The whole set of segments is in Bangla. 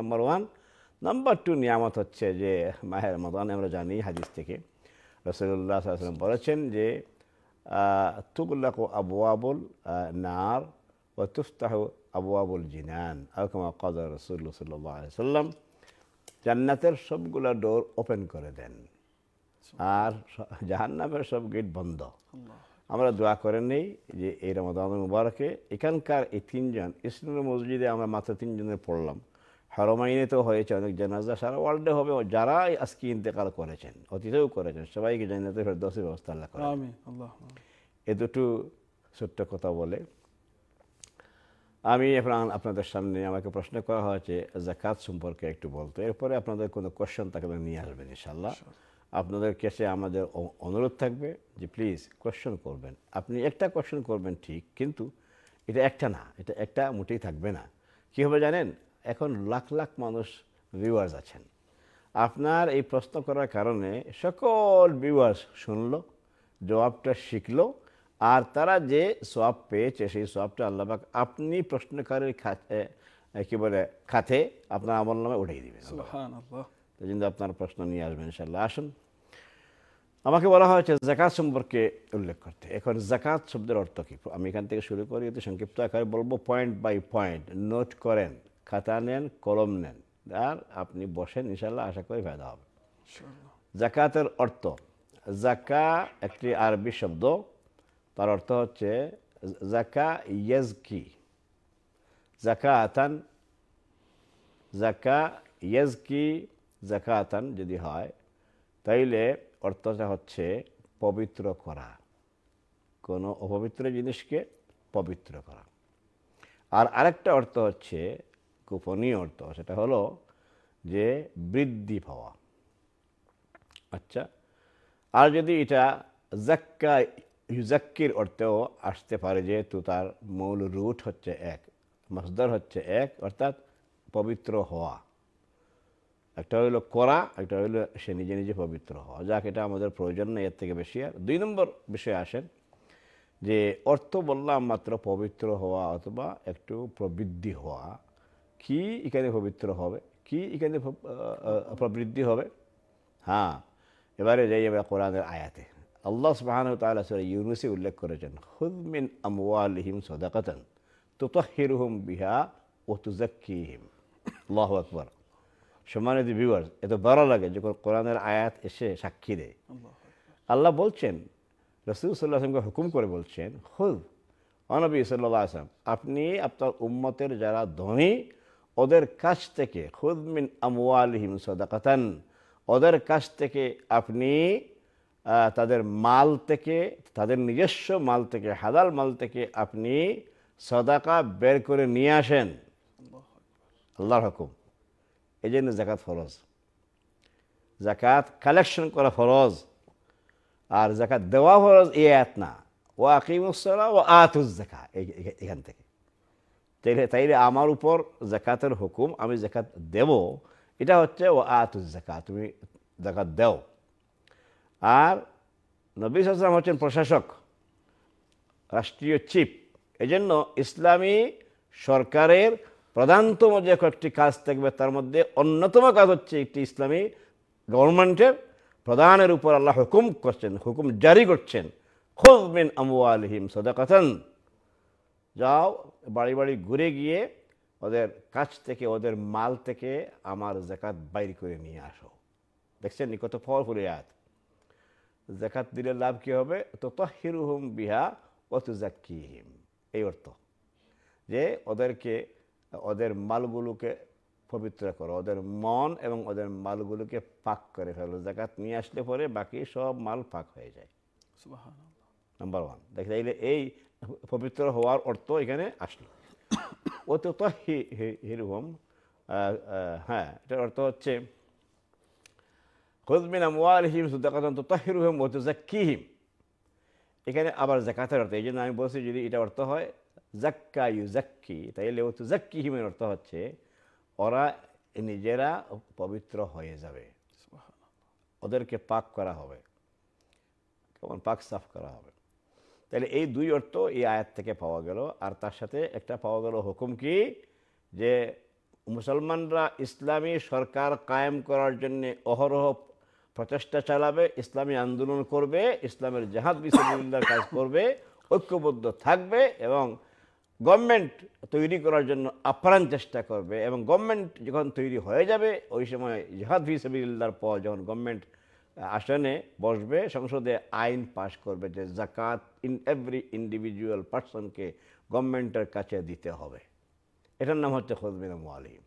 নাম্বার ওয়ান নাম্বার টু নিয়ামত হচ্ছে যে মাহের মদান আমরা জানি হাদিস থেকে রসুল্লাহ আসলাম বলেছেন যে তুবুল্লাহ আবু আবুল নার ও তুফতাহ আবু আবুল জিনান আলকমা কদর রসুল্লা জান্নাতের সবগুলো ডোর ওপেন করে দেন আর জাহান্নামের সব গেট বন্ধ আমরা দোয়া করে নেই যে এই রমদান মুবারকে এখানকার এই তিনজন ইসলামের মসজিদে আমরা মাত্র তিনজনের পড়লাম হারমাইনে তো হয়েছে অনেক জানাজা সারা ওয়ার্ল্ডে হবে যারা আজকে ইন্তেকাল করেছেন অতীতেও করেছেন সবাইকে জানাতে ফেরদোসের ব্যবস্থা আল্লাহ করে এ দুটো ছোট্ট কথা বলে আমি এখন আপনাদের সামনে আমাকে প্রশ্ন করা হয়েছে জাকাত সম্পর্কে একটু বলতো এরপরে আপনাদের কোনো কোয়েশ্চেন তাকে নিয়ে আসবেন ইনশাল্লাহ আপনাদের কাছে আমাদের অনুরোধ থাকবে যে প্লিজ কোয়েশ্চেন করবেন আপনি একটা কোয়েশ্চেন করবেন ঠিক কিন্তু এটা একটা না এটা একটা মোটেই থাকবে না কী হবে জানেন এখন লাখ লাখ মানুষ ভিউয়ার্স আছেন আপনার এই প্রশ্ন করার কারণে সকল ভিউয়ার্স শুনল জবাবটা শিখলো আর তারা যে সোয়াব পেয়েছে সেই সোয়াবটা আল্লাহবাক আপনি প্রশ্নকারীর খাতে কি বলে খাতে আপনার আমল নামে উঠিয়ে দেবেন তো কিন্তু আপনার প্রশ্ন নিয়ে আসবেন ইনশাল্লাহ আসুন আমাকে বলা হয়েছে জাকাত সম্পর্কে উল্লেখ করতে এখন জাকাত শব্দের অর্থ কী আমি এখান থেকে শুরু করি সংক্ষিপ্ত আকারে বলবো পয়েন্ট বাই পয়েন্ট নোট করেন খাতা নেন কলম নেন আর আপনি বসেন ইনশাল্লাহ আশা করি ফায়দা হবে জাকাতের অর্থ জাকা একটি আরবি শব্দ তার অর্থ হচ্ছে জাকা ইয়েজকি জাকা আতান জাকা ইয়েজকি জাকা আতান যদি হয় তাইলে অর্থটা হচ্ছে পবিত্র করা কোনো অপবিত্র জিনিসকে পবিত্র করা আর আরেকটা অর্থ হচ্ছে গোপনীয় অর্থ সেটা হলো যে বৃদ্ধি পাওয়া আচ্ছা আর যদি এটা জাক্কা ইউজাক্কির অর্থেও আসতে পারে যেহেতু তার মূল রুট হচ্ছে এক মাসদার হচ্ছে এক অর্থাৎ পবিত্র হওয়া একটা হইলো করা একটা হইলো সে নিজে নিজে পবিত্র হওয়া যাক এটা আমাদের প্রয়োজন নেই এর থেকে বেশি আর দুই নম্বর বিষয়ে আসেন যে অর্থ বললাম মাত্র পবিত্র হওয়া অথবা একটু প্রবৃদ্ধি হওয়া কি এখানে পবিত্র হবে কি এখানে প্রবৃদ্ধি হবে হ্যাঁ এবারে যাই আমরা কোরআনের আয়াতে আল্লাহ সুবাহান তালা সুরা ইউনুসে উল্লেখ করেছেন হুদমিন তো সদাকাতন তুতহিরুহম বিহা ও তুজাক্কিহিম আল্লাহ আকবর সম্মানিত বিবর এত বড় লাগে যখন কোরআনের আয়াত এসে সাক্ষী দেয় আল্লাহ বলছেন রসুল সাল্লাহ আসলামকে হুকুম করে বলছেন হুদ অনবী সাল্লাহ আসলাম আপনি আপনার উম্মতের যারা ধনী ওদের কাছ থেকে খুদমিন আমিম সদাকাতান ওদের কাছ থেকে আপনি তাদের মাল থেকে তাদের নিজস্ব মাল থেকে হাদাল মাল থেকে আপনি সদাকা বের করে নিয়ে আসেন আল্লাহর হকুম এই জন্য জাকাত ফরজ জাকাত কালেকশন করা ফরজ আর জাকাত দেওয়া ফরজ এ আত না ও আকিমসলা ও আতুজ জাকা এখান থেকে তাইলে তাইলে আমার উপর জাকাতের হুকুম আমি জাকাত দেব এটা হচ্ছে ও আতু জাকাত তুমি জাকাত দেও আর নবী সালাম হচ্ছেন প্রশাসক রাষ্ট্রীয় চিফ এজন্য ইসলামী সরকারের প্রধানতম যে কয়েকটি কাজ থাকবে তার মধ্যে অন্যতম কাজ হচ্ছে একটি ইসলামী গভর্নমেন্টের প্রধানের উপর আল্লাহ হুকুম করছেন হুকুম জারি করছেন খুব মিন আমু আলহিম সদাকাতন যাও বাড়ি বাড়ি ঘুরে গিয়ে ওদের কাছ থেকে ওদের মাল থেকে আমার জাকাত বাইর করে নিয়ে আসো দেখছেন কত পাওয়ারফুল ইয়াদ জাকাত দিলে লাভ কী হবে তো তহিরুহুম বিহা অতুজাক্কিহিম এই অর্থ যে ওদেরকে ওদের মালগুলোকে পবিত্র করো ওদের মন এবং ওদের মালগুলোকে পাক করে ফেলো জাকাত নিয়ে আসলে পরে বাকি সব মাল পাক হয়ে যায় নাম্বার ওয়ান দেখে এই পবিত্র হওয়ার অর্থ এখানে আসলো তো হিরুহম হ্যাঁ এটার অর্থ হচ্ছে খুদমিন আমওয়ালহিম সুদাকাতন তো তাহিরুহম ও তুজাক্কিহিম এখানে আবার জাকাতের অর্থ এই জন্য আমি বলছি যদি এটা অর্থ হয় জাক্কা ইউ জাক্কি তাইলে ও তো হিমের অর্থ হচ্ছে ওরা নিজেরা পবিত্র হয়ে যাবে ওদেরকে পাক করা হবে কেমন পাক সাফ করা হবে তাহলে এই দুই অর্থ এই আয়াত থেকে পাওয়া গেল আর তার সাথে একটা পাওয়া গেল হুকুম কি যে মুসলমানরা ইসলামী সরকার কায়েম করার জন্য অহরহ প্রচেষ্টা চালাবে ইসলামী আন্দোলন করবে ইসলামের জাহাদ বিসমিল্লার কাজ করবে ঐক্যবদ্ধ থাকবে এবং গভর্নমেন্ট তৈরি করার জন্য আপ্রাণ চেষ্টা করবে এবং গভর্নমেন্ট যখন তৈরি হয়ে যাবে ওই সময় জাহাদ ফিসবিল্লার পর যখন গভর্নমেন্ট আসনে বসবে সংসদে আইন পাশ করবে যে জাকাত ইন এভরি ইন্ডিভিজুয়াল পার্সনকে গভর্নমেন্টের কাছে দিতে হবে এটার নাম হচ্ছে খোদমিন মোয়ালিম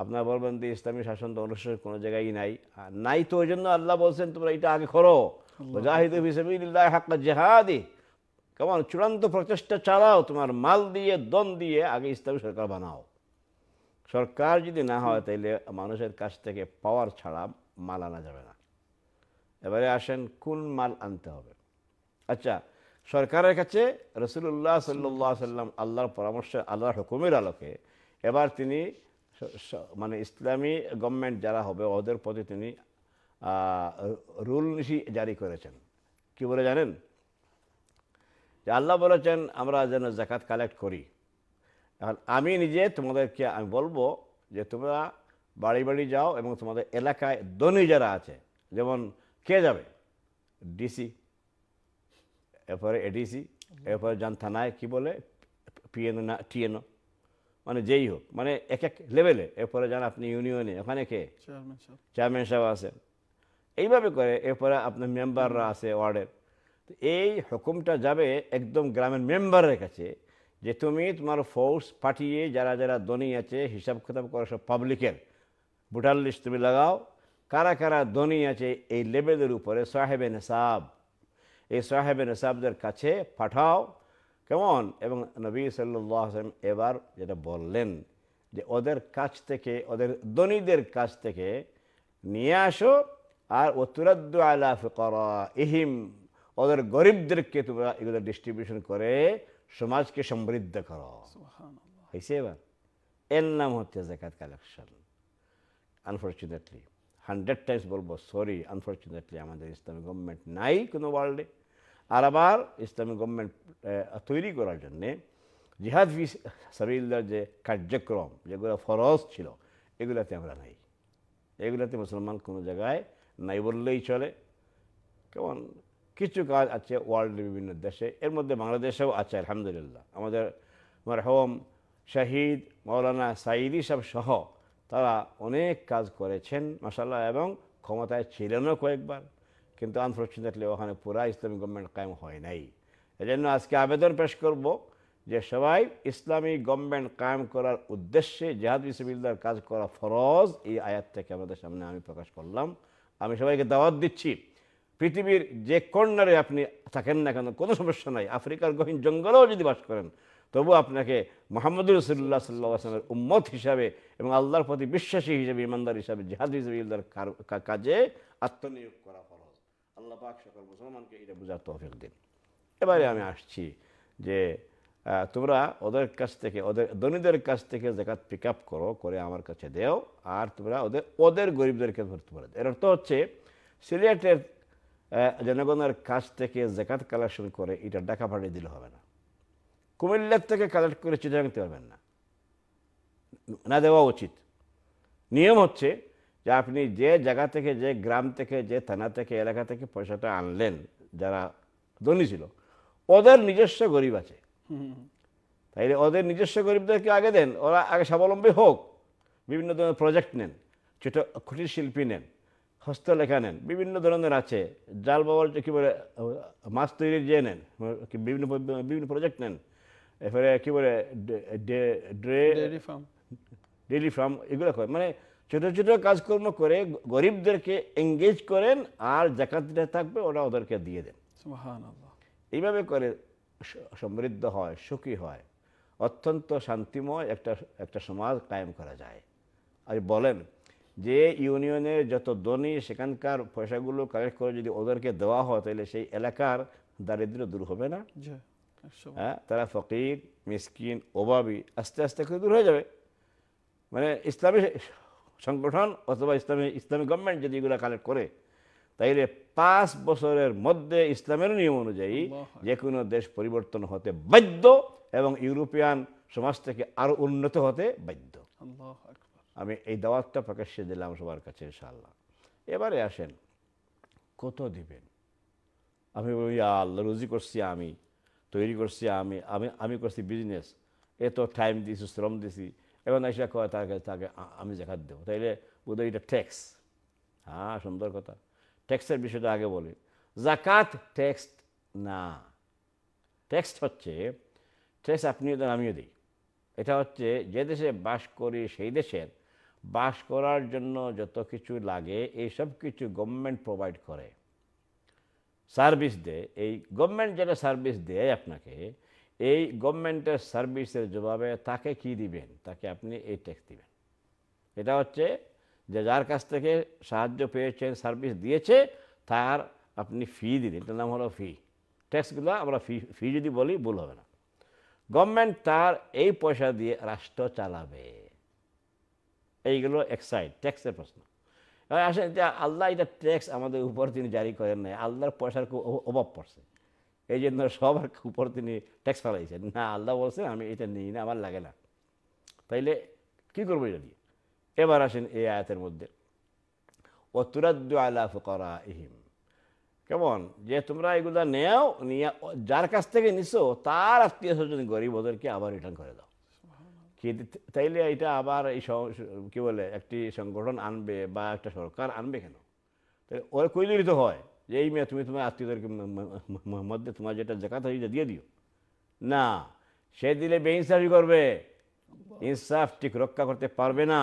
আপনারা বলবেন যে ইসলামী শাসন তো অনুষ্ঠিত কোনো জায়গায় নাই নাই তো ওই জন্য আল্লাহ বলছেন তোমরা এটা আগে করো জাহিদ হিসেবিল্লাহ হাক্কা জেহাদি কেমন চূড়ান্ত প্রচেষ্টা চালাও তোমার মাল দিয়ে দন দিয়ে আগে ইসলামী সরকার বানাও সরকার যদি না হয় তাহলে মানুষের কাছ থেকে পাওয়ার ছাড়া মাল আনা যাবে না এবারে আসেন কোন মাল আনতে হবে আচ্ছা সরকারের কাছে রসুল্লাহ সাল্লাহ সাল্লাম আল্লাহর পরামর্শ আল্লাহর হুকুমের আলোকে এবার তিনি মানে ইসলামী গভর্নমেন্ট যারা হবে ওদের প্রতি তিনি রুল নিশি জারি করেছেন কি বলে জানেন যে আল্লাহ বলেছেন আমরা যেন জাকাত কালেক্ট করি এখন আমি নিজে তোমাদেরকে আমি বলবো যে তোমরা বাড়ি বাড়ি যাও এবং তোমাদের এলাকায় দনী যারা আছে যেমন কে যাবে ডিসি এরপরে এডিসি এরপরে যান থানায় কী বলে পিএনও না টিএনও মানে যেই হোক মানে এক এক লেভেলে এরপরে যান আপনি ইউনিয়নে ওখানে কে চেয়ারম্যান সাহেব আছে এইভাবে করে এরপরে আপনার মেম্বাররা আছে ওয়ার্ডের তো এই হুকুমটা যাবে একদম গ্রামের মেম্বারের কাছে যে তুমি তোমার ফোর্স পাঠিয়ে যারা যারা দনী আছে হিসাব কিতাব করা সব পাবলিকের ভোটার লিস্ট তুমি লাগাও কারা কারা ধনী আছে এই লেভেলের উপরে সাহেবে নেসাব এই সাহেবে নেসাবদের কাছে পাঠাও কেমন এবং নবী সাল্লাহ এবার যেটা বললেন যে ওদের কাছ থেকে ওদের ধনীদের কাছ থেকে নিয়ে আসো আর ওতুরাদ্দু আলাফ ফিকরা ইহিম ওদের গরিবদেরকে তোমরা এগুলো ডিস্ট্রিবিউশন করে সমাজকে সমৃদ্ধ করো হয়েছে এবার এর নাম হচ্ছে জাকাত কালেকশন আনফর্চুনেটলি হান্ড্রেড টাইমস বলবো সরি আনফর্চুনেটলি আমাদের ইসলামী গভর্নমেন্ট নাই কোনো ওয়ার্ল্ডে আর আবার ইসলামী গভর্নমেন্ট তৈরি করার জন্যে জিহাদ ভি সাবিল্লার যে কার্যক্রম যেগুলো ফরজ ছিল এগুলাতে আমরা নাই এগুলাতে মুসলমান কোনো জায়গায় নাই বললেই চলে কেমন কিছু কাজ আছে ওয়ার্ল্ডের বিভিন্ন দেশে এর মধ্যে বাংলাদেশেও আছে আলহামদুলিল্লাহ আমাদের হোম শাহিদ মৌলানা সাইদি সব সহ তারা অনেক কাজ করেছেন মাসাল্লাহ এবং ক্ষমতায় ছিলেনও কয়েকবার কিন্তু আনফর্চুনেটলি ওখানে পুরা ইসলামী গভর্নমেন্ট কায়েম হয় নাই এজন্য আজকে আবেদন পেশ করব যে সবাই ইসলামী গভর্নমেন্ট কায়েম করার উদ্দেশ্যে জাহাদ বিসমিল্লার কাজ করা ফরজ এই আয়াতটাকে আমাদের সামনে আমি প্রকাশ করলাম আমি সবাইকে দাওয়াত দিচ্ছি পৃথিবীর যে কর্নারে আপনি থাকেন না কেন কোনো সমস্যা নাই আফ্রিকার গহীন জঙ্গলেও যদি বাস করেন তবু আপনাকে মোহাম্মদুর রসুল্লাহ সাল্লা আসলামের উম্মত হিসাবে এবং আল্লাহর প্রতি বিশ্বাসী হিসাবে ইমানদার হিসাবে হিসেবে হিসাবে কাজে আত্মনিয়োগ করা ফরজ আল্লাহ পাক সকল মুসলমানকে এটা বোঝার তহফিক দিন এবারে আমি আসছি যে তোমরা ওদের কাছ থেকে ওদের ধনীদের কাছ থেকে জাকাত পিক আপ করো করে আমার কাছে দেও আর তোমরা ওদের ওদের গরিবদেরকে ধরতে পারো এর অর্থ হচ্ছে সিলেটের জনগণের কাছ থেকে জাকাত কালেকশন করে এটা ডাকা পাঠিয়ে দিলে হবে না কুমিল্লার থেকে কালেক্ট করে চিঠি আনতে পারবেন না না দেওয়া উচিত নিয়ম হচ্ছে যে আপনি যে জায়গা থেকে যে গ্রাম থেকে যে থানা থেকে এলাকা থেকে পয়সাটা আনলেন যারা ধনী ছিল ওদের নিজস্ব গরিব আছে তাইলে ওদের নিজস্ব গরিবদেরকে আগে দেন ওরা আগে স্বাবলম্বী হোক বিভিন্ন ধরনের প্রজেক্ট নেন ছোটো কুটির শিল্পী নেন হস্তলেখা নেন বিভিন্ন ধরনের আছে জাল বাবার কী বলে মাছ তৈরির যে নেন বিভিন্ন বিভিন্ন প্রজেক্ট নেন এরপরে কি বলে ডেলি ফার্ম ফার্ম এগুলো করে মানে ছোট ছোট কাজকর্ম করে গরিবদেরকে এঙ্গেজ করেন আর জাকাতটা থাকবে ওরা ওদেরকে দিয়ে দেন এইভাবে করে সমৃদ্ধ হয় সুখী হয় অত্যন্ত শান্তিময় একটা একটা সমাজ কায়েম করা যায় আর বলেন যে ইউনিয়নের যত দনী সেখানকার পয়সাগুলো কালেক্ট করে যদি ওদেরকে দেওয়া হয় তাহলে সেই এলাকার দারিদ্র দূর হবে না হ্যাঁ তারা ফকির মিসকিন ওবাবি আস্তে আস্তে করে দূর হয়ে যাবে মানে ইসলামী সংগঠন অথবা ইসলামী ইসলামী গভর্নমেন্ট যদি এগুলো কালেক্ট করে তাইলে পাঁচ বছরের মধ্যে ইসলামের নিয়ম অনুযায়ী যে কোনো দেশ পরিবর্তন হতে বাধ্য এবং ইউরোপিয়ান সমাজ থেকে আরও উন্নত হতে বাধ্য আমি এই দাওয়াতটা প্রকাশ্যে দিলাম সবার কাছে ইনশাআল্লাহ এবারে আসেন কত দিবেন আমি বলি আল্লাহ রুজি করছি আমি তৈরি করছি আমি আমি আমি করছি বিজনেস এত টাইম দিছি শ্রম দিছি এবং এসে কয় তাকে তাকে আমি জাকাত দেবো তাইলে বোধহয় এটা ট্যাক্স হ্যাঁ সুন্দর কথা ট্যাক্সের বিষয়টা আগে বলি জাকাত ট্যাক্স না ট্যাক্স হচ্ছে ট্যাক্স আপনিও দেন আমিও দিই এটা হচ্ছে যে দেশে বাস করি সেই দেশের বাস করার জন্য যত কিছু লাগে এই সব কিছু গভর্নমেন্ট প্রোভাইড করে সার্ভিস দেয় এই গভর্নমেন্ট যেটা সার্ভিস দেয় আপনাকে এই গভর্নমেন্টের সার্ভিসের জবাবে তাকে কি দিবেন তাকে আপনি এই ট্যাক্স দিবেন এটা হচ্ছে যে যার কাছ থেকে সাহায্য পেয়েছেন সার্ভিস দিয়েছে তার আপনি ফি দিলেন এটার নাম হলো ফি ট্যাক্সগুলো আমরা ফি ফি যদি বলি ভুল হবে না গভর্নমেন্ট তার এই পয়সা দিয়ে রাষ্ট্র চালাবে এইগুলো এক্সাইড ট্যাক্সের প্রশ্ন আসলে আল্লাহ এটা ট্যাক্স আমাদের উপর তিনি জারি করেন নাই আল্লাহর পয়সার খুব অভাব পড়ছে এই জন্য সবার উপর তিনি ট্যাক্স ফেলাইছেন না আল্লাহ বলছেন আমি এটা নিই না আমার লাগে না তাইলে কি করবো এটা দিয়ে এবার আসেন এই আয়াতের মধ্যে অতুরাদ্দু আলা করা ইহিম কেমন যে তোমরা এগুলো নেও নিয়ে যার কাছ থেকে নিছো তার আত্মীয় স্বজন গরিব ওদেরকে আবার রিটার্ন করে দাও তাইলে এটা আবার এই কী বলে একটি সংগঠন আনবে বা একটা সরকার আনবে কেন তাহলে ওর কৈলেরই তো হয় যে এই মেয়ে তুমি তোমার আত্মীয়দেরকে মধ্যে তোমার যেটা জাকাত হয়েছে দিয়ে দিও না সে দিলে বেইনসাফি করবে ইনসাফ ঠিক রক্ষা করতে পারবে না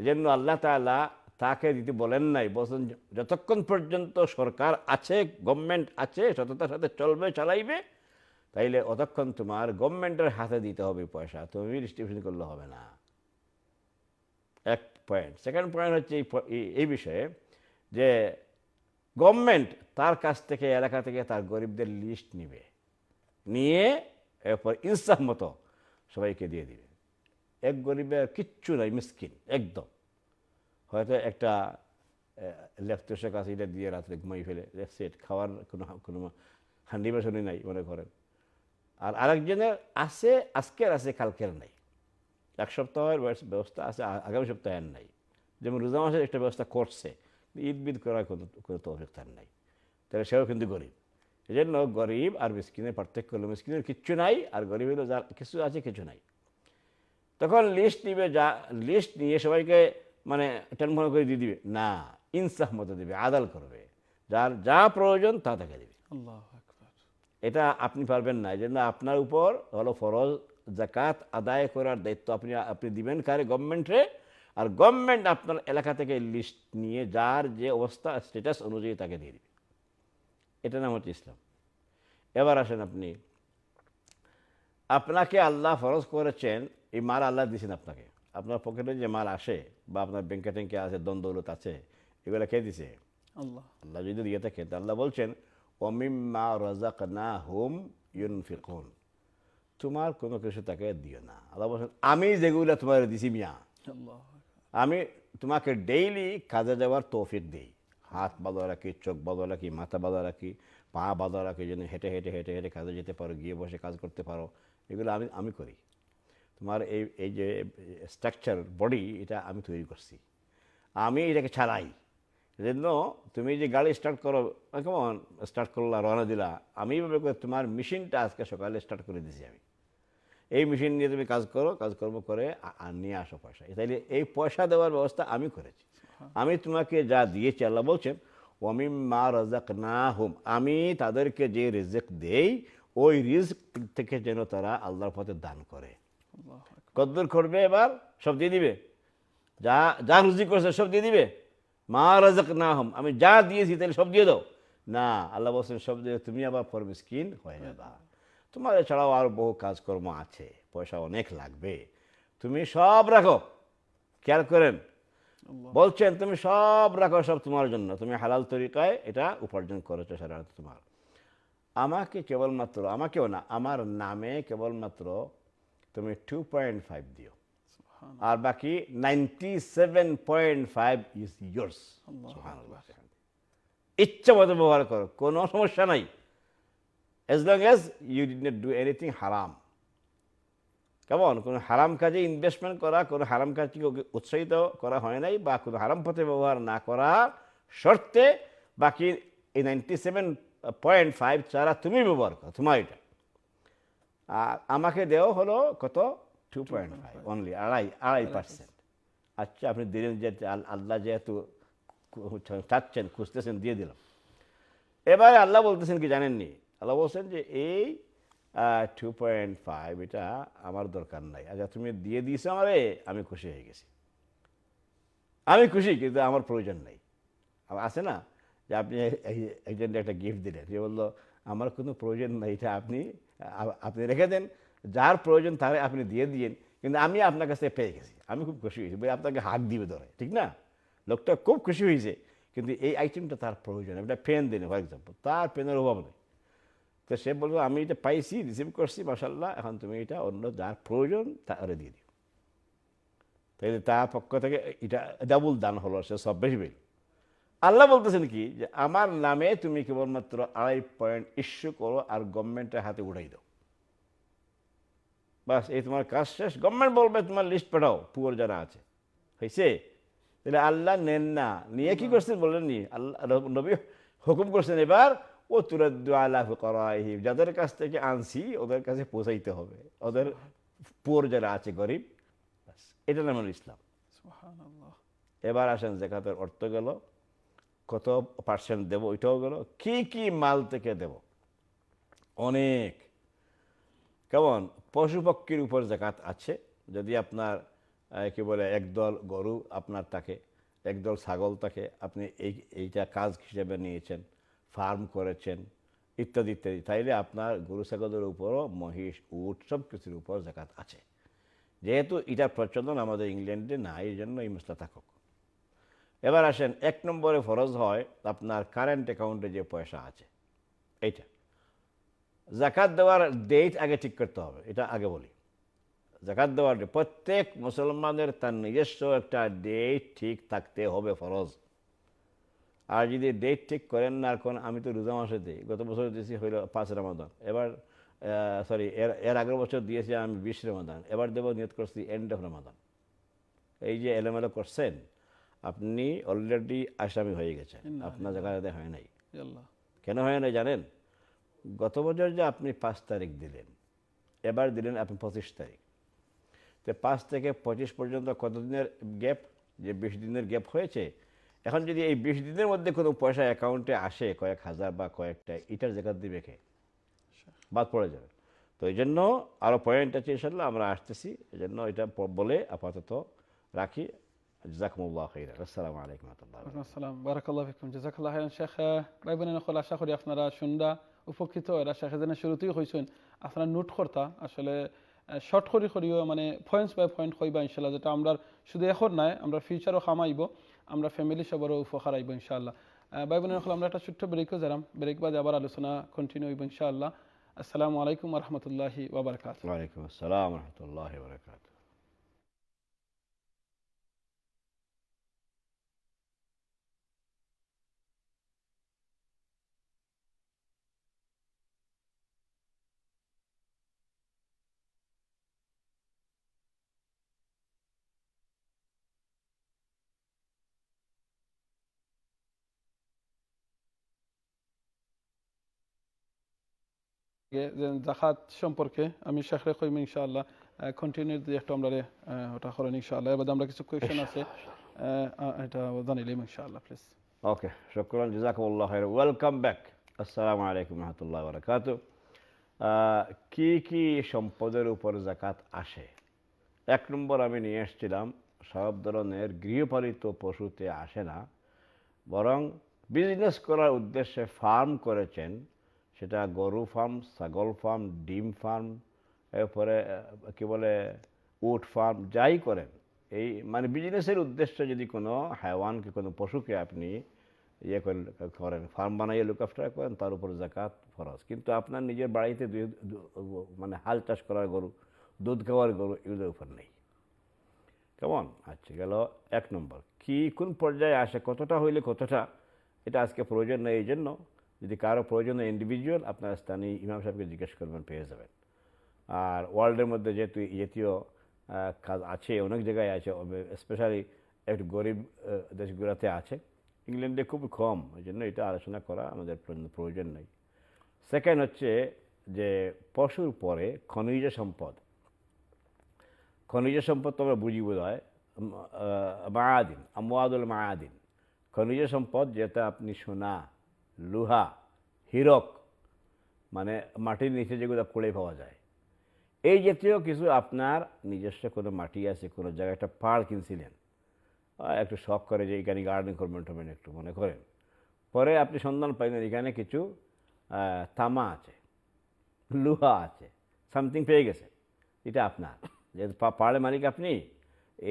এজন্য আল্লাহ তালা তাকে দিতে বলেন নাই বলছেন যতক্ষণ পর্যন্ত সরকার আছে গভর্নমেন্ট আছে সততার সাথে চলবে চালাইবে তাইলে অতক্ষণ তোমার গভর্নমেন্টের হাতে দিতে হবে পয়সা তুমি ডিস্ট্রিবিউশন করলে হবে না এক পয়েন্ট সেকেন্ড পয়েন্ট হচ্ছে এই বিষয়ে যে গভর্নমেন্ট তার কাছ থেকে এলাকা থেকে তার গরিবদের লিস্ট নিবে নিয়ে এরপর ইনসাফ মতো সবাইকে দিয়ে দিবে এক গরিবের কিচ্ছু নাই মিসকিন একদম হয়তো একটা লেফটসের কাছে এটা দিয়ে রাত্রে ঘুমাই ফেলে সেট খাওয়ার কোনো কোনো হান্ডি বাসনই নাই মনে করেন আর আরেকজনের আছে আজকের আছে কালকের নাই এক সপ্তাহের ব্যবস্থা আছে আগামী সপ্তাহের নাই যেমন রোজা মাসের একটা ব্যবস্থা করছে ঈদ বিদ করার কোনো তৌফিক তার নাই তাহলে সেও কিন্তু গরিব এই জন্য গরিব আর মিসকিনের পার্থক্য হলো মিসকিনের কিচ্ছু নাই আর গরিব হলো যার কিছু আছে কিছু নাই তখন লিস্ট নিবে যা লিস্ট নিয়ে সবাইকে মানে টেনফোন করে দিয়ে দিবে না ইনসাফ মতো দেবে আদাল করবে যার যা প্রয়োজন তা তাকে দেবে আল্লাহ এটা আপনি পারবেন না এই আপনার উপর হলো ফরজ জাকাত আদায় করার দায়িত্ব আপনি আপনি দিবেন কারে গভর্নমেন্টে আর গভর্নমেন্ট আপনার এলাকা থেকে লিস্ট নিয়ে যার যে অবস্থা স্ট্যাটাস অনুযায়ী তাকে দিয়ে দেবে এটা নাম হচ্ছে ইসলাম এবার আসেন আপনি আপনাকে আল্লাহ ফরজ করেছেন এই মাল আল্লাহ দিয়েছেন আপনাকে আপনার পকেটে যে মাল আসে বা আপনার ব্যাংকে ট্যাঙ্কে আছে দ্বন্দ্বলত আছে এগুলো কে দিছে আল্লাহ আল্লাহ যদি দিয়ে থাকেন আল্লাহ বলছেন অমিম্মা রাজাক না হোম ইউনফিকুন তোমার কোনো কিছু তাকে দিও না আল্লাহ বলছেন আমি যেগুলো তোমার দিছি মিয়া আমি তোমাকে ডেইলি কাজে যাওয়ার তৌফিক দিই হাত বাঁধা রাখি চোখ বাঁধা রাখি মাথা বাঁধা রাখি পা বাঁধা রাখি যেন হেঁটে হেঁটে হেঁটে হেঁটে কাজে যেতে পারো গিয়ে বসে কাজ করতে পারো এগুলো আমি আমি করি তোমার এই এই যে স্ট্রাকচার বডি এটা আমি তৈরি করছি আমি এটাকে ছাড়াই যে তুমি যে গাড়ি স্টার্ট করো কেমন স্টার্ট করলা রওনা দিলা আমি এইভাবে করে তোমার মেশিনটা আজকে সকালে স্টার্ট করে দিছি আমি এই মেশিন নিয়ে তুমি কাজ করো কাজকর্ম করে নিয়ে আসো পয়সা তাইলে এই পয়সা দেওয়ার ব্যবস্থা আমি করেছি আমি তোমাকে যা দিয়েছি আল্লাহ বলছেন ওমিম মা রাজাক না হুম আমি তাদেরকে যে রিজেক দেই ওই রিস্ক থেকে যেন তারা আল্লাহর পথে দান করে কতদূর করবে এবার সব দিয়ে দিবে যা যা রুজি করেছে সব দিয়ে দিবে মা রাজাক না হম আমি যা দিয়েছি তাহলে সব দিয়ে দাও না আল্লাহ বলছেন সব দিয়ে তুমি আবার পর মিসকিন হয়ে যাবা তোমার এছাড়াও আর বহু কাজকর্ম আছে পয়সা অনেক লাগবে তুমি সব রাখো খেয়াল করেন বলছেন তুমি সব রাখো সব তোমার জন্য তুমি হালাল তরিকায় এটা উপার্জন করেছো সাধারণত তোমার আমাকে কেবলমাত্র আমাকেও না আমার নামে কেবলমাত্র তুমি টু পয়েন্ট ফাইভ দিও আর বাকি ninety seven point five is years ইচ্ছা মতো ব্যবহার করো কোনো সমস্যা নাই as long as you did not do anything হারাম কেমন কোনো হারাম কাজে ইনভেস্টমেন্ট করা কোনো হারাম কাজকে উৎসাহিত করা হয় নাই বা কোনো হারাম পথে ব্যবহার না করা শর্তে বাকি এই নাইনটি সেভেন পয়েন্ট ফাইভ চারা তুমি ব্যবহার করো তোমার এটা আর আমাকে দেওয়া হলো কত টু পয়েন্ট ফাইভ অনলি আড়াই আড়াই পার্সেন্ট আচ্ছা আপনি দিলেন যে আল্লাহ যেহেতু চাচ্ছেন খুঁজতেছেন দিয়ে দিলাম এবারে আল্লাহ বলতেছেন কি জানেননি আল্লাহ বলছেন যে এই টু পয়েন্ট ফাইভ এটা আমার দরকার নাই আচ্ছা তুমি দিয়ে দিয়েছো আমারে আমি খুশি হয়ে গেছি আমি খুশি কিন্তু আমার প্রয়োজন নেই আছে না যে আপনি একজনকে একটা গিফট দিলেন যে বললো আমার কোনো প্রয়োজন নেই এটা আপনি আপনি রেখে দেন যার প্রয়োজন তারে আপনি দিয়ে দিয়েন কিন্তু আমি আপনার কাছে পেয়ে গেছি আমি খুব খুশি হয়েছি বলে আপনাকে হাত দিবে ধরে ঠিক না লোকটা খুব খুশি হয়েছে কিন্তু এই আইটেমটা তার প্রয়োজন এটা পেন দেন ফর এক্সাম্পল তার পেনের অভাব নেই তো সে বলবো আমি এটা পাইছি রিসিভ করছি মাসাল্লাহ এখন তুমি এটা অন্য যার প্রয়োজন তারে দিয়ে দিও তাই তার পক্ষ থেকে এটা ডাবল দান হলো সে সব বেশি বেশি আল্লাহ বলতেছেন কি যে আমার নামে তুমি কেবলমাত্র আড়াই পয়েন্ট ইস্যু করো আর গভর্নমেন্টের হাতে উঠাই দাও বাস এই তোমার কাজ শেষ গভর্নমেন্ট বলবে তোমার লিস্ট পাঠাও পুয়ার যারা আছে হয়েছে তাহলে আল্লাহ নেন না নিয়ে কি করছেন নি আল্লাহ নবী হুকুম করছেন এবার ও তুরাদ্দু আল্লাহ করাই যাদের কাছ থেকে আনছি ওদের কাছে পৌঁছাইতে হবে ওদের পোর যারা আছে গরিব এটা নাম ইসলাম এবার আসেন জেকাতের অর্থ গেল কত পার্সেন্ট দেব ওইটাও গেল কি কি মাল থেকে দেব অনেক কেমন পশুপক্ষীর উপর জাকাত আছে যদি আপনার কি বলে একদল গরু আপনার থাকে একদল ছাগল থাকে আপনি এই এইটা কাজ হিসেবে নিয়েছেন ফার্ম করেছেন ইত্যাদি ইত্যাদি তাইলে আপনার গরু ছাগলের উপরও মহিষ উট সব কিছুর উপর জাকাত আছে যেহেতু এটা প্রচলন আমাদের ইংল্যান্ডে নাই এই জন্য এই মশলা থাকুক এবার আসেন এক নম্বরে ফরজ হয় আপনার কারেন্ট অ্যাকাউন্টে যে পয়সা আছে এইটা জাকাত দেওয়ার ডেট আগে ঠিক করতে হবে এটা আগে বলি জাকাত দেওয়ার প্রত্যেক মুসলমানের তার নিজস্ব একটা ডেট ঠিক থাকতে হবে ফরজ আর যদি ডেট ঠিক করেন না এখন আমি তো রোজা মাসে দিই গত বছর দিয়েছি হইল পাঁচ রামাদান এবার সরি এর এর আগের বছর দিয়েছি আমি বিশ রামাদান এবার দেব নিয়ত করছি এন্ড অফ রামাদান এই যে এলোমেলো করছেন আপনি অলরেডি আসামি হয়ে গেছেন আপনার জায়গাতে হয় নাই কেন হয় নাই জানেন গত বছর যে আপনি পাঁচ তারিখ দিলেন এবার দিলেন আপনি পঁচিশ তারিখ তো পাঁচ থেকে পঁচিশ পর্যন্ত কতদিনের গ্যাপ যে বিশ দিনের গ্যাপ হয়েছে এখন যদি এই বিশ দিনের মধ্যে কোনো পয়সা অ্যাকাউন্টে আসে কয়েক হাজার বা কয়েকটা ইটার জায়গা দিবে কে বাদ পড়ে যাবে তো এই জন্য আরও পয়েন্ট আছে ইনশাল্লাহ আমরা আসতেছি এই জন্য এটা বলে আপাতত রাখি জাকমুল্লাহ আসসালামু আলাইকুম আসসালাম বারাকাল্লাহ ফিকুম শেখ ভাই আশা করি আপনারা সুন্দর উপকৃত এরা শেখ হাসিনা শুরুতেই হয়েছেন আপনার নোট করতা আসলে শর্ট করি করিও মানে পয়েন্টস বাই পয়েন্ট হইবা ইনশাল্লাহ যেটা আমরা শুধু এখন নাই আমরা ফিউচারও খামাইব আমরা ফ্যামিলি সবারও উপকার আইব ইনশাল্লাহ ভাই বোনের হল আমরা একটা ছোট্ট ব্রেকও যারাম ব্রেক বাদে আবার আলোচনা কন্টিনিউ হইব ইনশাআল্লাহ আসসালামু আলাইকুম রহমতুল্লাহি ওবরাকাত ওয়ালাইকুম আসসালাম রহমতুল্লাহ জাকাত সম্পর্কে আমি শেখরে কইম ইনশাআল্লাহ কন্টিনিউ দিয়ে একটু আমরা ওটা করেন ইনশাআল্লাহ এবার আমরা কিছু কোয়েশন আছে এটা জানিলাম ইনশাআল্লাহ প্লিজ ওকে শুক্রান জাজাকুমুল্লাহ খাইর ওয়েলকাম ব্যাক আসসালামু আলাইকুম রাহমাতুল্লাহি ওয়া বারাকাতু কি কি সম্পদের উপর জাকাত আসে এক নম্বর আমি নিয়ে এসেছিলাম সব ধরনের গৃহপালিত পশুতে আসে না বরং বিজনেস করার উদ্দেশ্যে ফার্ম করেছেন সেটা গরু ফার্ম ছাগল ফার্ম ডিম ফার্ম এরপরে কী বলে উট ফার্ম যাই করেন এই মানে বিজনেসের উদ্দেশ্যে যদি কোনো হাইওয়ানকে কোনো পশুকে আপনি ইয়ে করেন করেন ফার্ম বানাইয়ে লুক আফটার করেন তার উপর জাকাত ফরজ কিন্তু আপনার নিজের বাড়িতে মানে হাল চাষ করার গরু দুধ খাওয়ার গরু এগুলোর উপর নেই কেমন আচ্ছা গেল এক নম্বর কী কোন পর্যায়ে আসে কতটা হইলে কতটা এটা আজকে প্রয়োজন নেই এই জন্য যদি কারো প্রয়োজনীয় ইন্ডিভিজুয়াল আপনার স্থানীয় ইমাম সাহেবকে জিজ্ঞেস করবেন পেয়ে যাবেন আর ওয়ার্ল্ডের মধ্যে যেহেতু জাতীয় কাজ আছে অনেক জায়গায় আছে স্পেশালি একটু গরিব দেশগুলোতে আছে ইংল্যান্ডে খুব কম ওই জন্য এটা আলোচনা করা আমাদের প্রয়োজন নেই সেকেন্ড হচ্ছে যে পশুর পরে খনিজ সম্পদ খনিজ সম্পদ তো আমরা বুঝি বোধ হয় মায়াদিন আমাদুল মায়াদিন খনিজ সম্পদ যেটা আপনি সোনা লোহা হিরক মানে মাটির নিচে যেগুলো পড়ে পাওয়া যায় এই জাতীয় কিছু আপনার নিজস্ব কোনো মাটি আছে কোনো জায়গায় একটা পাড় কিনছিলেন একটু শখ করে যে এখানে গার্ডেন করবেন টমেন একটু মনে করেন পরে আপনি সন্ধান পাইলেন এখানে কিছু তামা আছে লোহা আছে সামথিং পেয়ে গেছে এটা আপনার যেহেতু পাহাড়ের মালিক আপনি